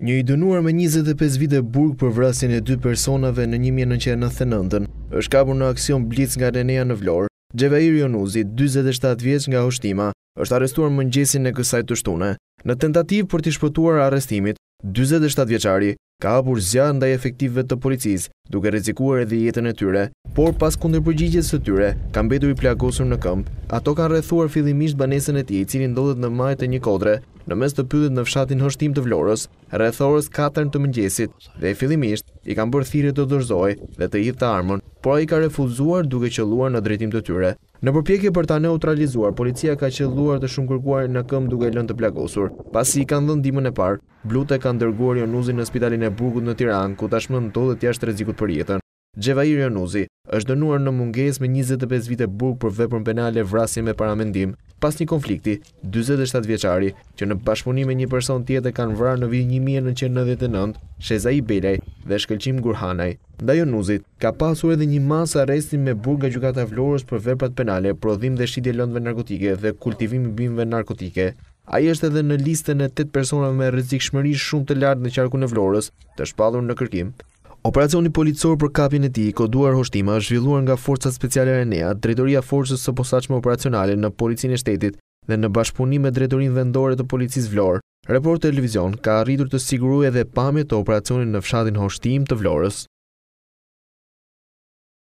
Një i dënuar me 25 vite burg për vrasin e dy personave në 1999, është kapur në aksion blitz nga Renea në Vlorë. Gjevair Jonuzi, 27 vjeç nga hoshtima, është arestuar më në e kësaj të shtune. Në tentativ për t'i shpëtuar arestimit, 47 vjeçari ka hapur zjarr ndaj efektivëve të policisë, duke rrezikuar edhe jetën e tyre, por pas kundërpërgjigjes së tyre, ka mbetur i plagosur në këmbë. Ato kanë rrethuar fillimisht banesën e tij, i cili ndodhet në majë e një kodre, në mes të pyllit në fshatin hështim të Vlorës, rreth orës 4 të mëngjesit, dhe fillimisht i kanë bërë thirrje të dërzoj dhe të të armën, por ai ka refuzuar duke qëlluar në drejtim të tyre. Në përpjekje për ta neutralizuar, policia ka qelluar të shumë kërkuar në këmbë duke lënë të plagosur, pasi i kanë dhënë e parë. Blute ka ndërguar Jonuzi në spitalin e burgut në Tiran, ku tashmë në to dhe tjashtë rezikut për jetën. Gjevair Jonuzi është dënuar në munges me 25 vite burg për veprën penale vrasje me paramendim. Pas një konflikti, 27 vjeqari, që në bashkëpunim një person tjetë kanë vrarë në vijin 1999, Shezai Belej dhe Shkëlqim Gurhanaj. Nda Jonuzit, ka pasur edhe një masë aresti me Burg burga gjukata vlorës për veprat penale, prodhim dhe shqidje lëndve narkotike dhe kultivim i bimve narkotike ai është edhe në listën e 8 personave me rrezikshmëri shumë të lartë në qarkun e Florës, të shpallur në kërkim. Operacioni policor për kapjen e tij, koduar Hoshtima, është zhvilluar nga forca speciale Renea, drejtoria forcës së posaçme operacionale në policinë e shtetit dhe në bashkëpunim me drejtorinë vendore të policisë Vlorë. Report Televizion ka arritur të sigurojë edhe pamjet të operacionit në fshatin Hoshtim të Vlorës.